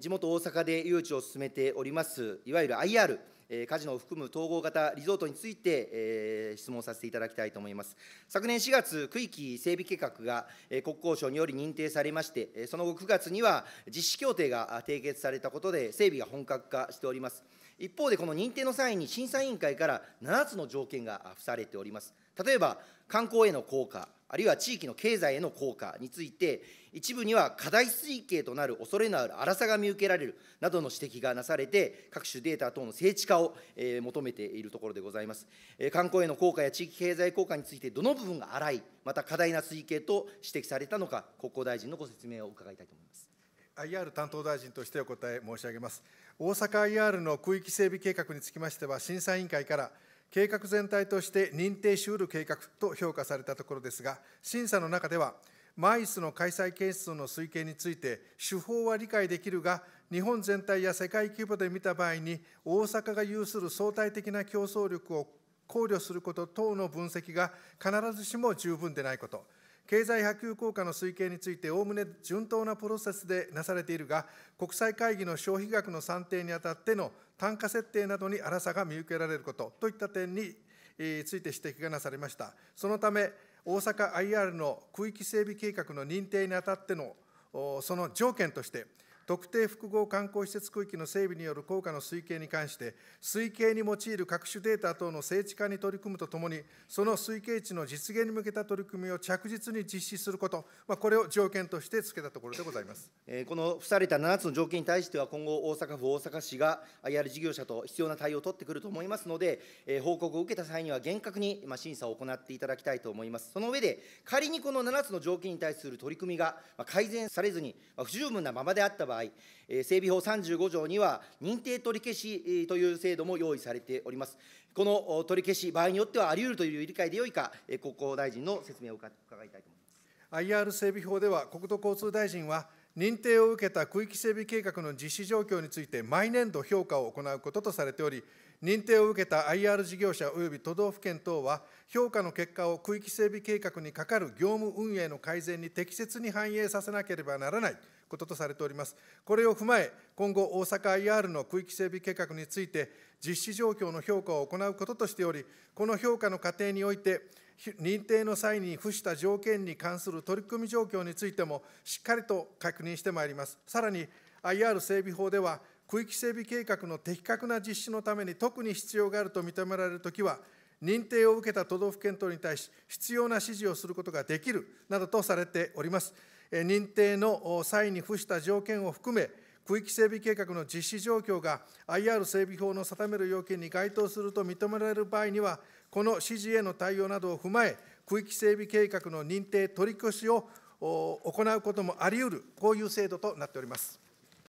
地元大阪で誘致を進めております、いわゆる IR、カジノを含む統合型リゾートについて、えー、質問させていただきたいと思います。昨年4月、区域整備計画が、えー、国交省により認定されまして、その後9月には実施協定が締結されたことで、整備が本格化しております。一方で、この認定の際に審査委員会から7つの条件が付されております。例えば、観光への効果、あるいは地域の経済への効果について、一部には過大推計となる恐れのある荒さが見受けられるなどの指摘がなされて、各種データ等の精緻化を、え求めているところでございます、え観光への効果や地域経済効果について、どの部分が荒い、また過大な推計と指摘されたのか、国交大臣のご説明を伺いたいと思います。IR 担当大臣としてお答え申し上げます。大阪 IR の区域整備計画につきましては、審査委員会から、計画全体として認定しうる計画と評価されたところですが、審査の中では、マイスの開催件数の推計について、手法は理解できるが、日本全体や世界規模で見た場合に、大阪が有する相対的な競争力を考慮すること等の分析が必ずしも十分でないこと、経済波及効果の推計について、おおむね順当なプロセスでなされているが、国際会議の消費額の算定にあたっての単価設定などに粗さが見受けられることといった点について指摘がなされました。そのため、大阪 IR の区域整備計画の認定にあたってのその条件として、特定複合観光施設区域の整備による効果の推計に関して、推計に用いる各種データ等の精緻化に取り組むとともに、その推計値の実現に向けた取り組みを着実に実施すること、まあ、これを条件として付けたところでございます、えこの付された7つの条件に対しては、今後、大阪府、大阪市が IR 事業者と必要な対応を取ってくると思いますので、え報告を受けた際には厳格に、ま審査を行っていただきたいと思います。その上で、仮にこの7つの条件に対する取り組みが改善されずに、不十分なままであった場合、場合、整備法35条には、認定取り消しという制度も用意されております。この取り消し、場合によってはあり得るという理解でよいか、国交大臣の説明を伺いたいと思います IR 整備法では、国土交通大臣は、認定を受けた区域整備計画の実施状況について、毎年度評価を行うこととされており、認定を受けた IR 事業者及び都道府県等は、評価の結果を区域整備計画に係る業務運営の改善に適切に反映させなければならないこととされております。これを踏まえ、今後、大阪 IR の区域整備計画について、実施状況の評価を行うこととしており、この評価の過程において、認定の際に付した条件に関する取り組み状況についても、しっかりと確認してまいります。さらに、IR 整備法では、区域整備計画の的確な実施のために特に必要があると認められるときは、認定を受けた都道府県等に対し、必要な指示をすることができるなどとされております。認定の際に付した条件を含め、区域整備計画の実施状況が IR 整備法の定める要件に該当すると認められる場合には、この指示への対応などを踏まえ、区域整備計画の認定取り越しを行うこともあり得る、こういう制度となっております。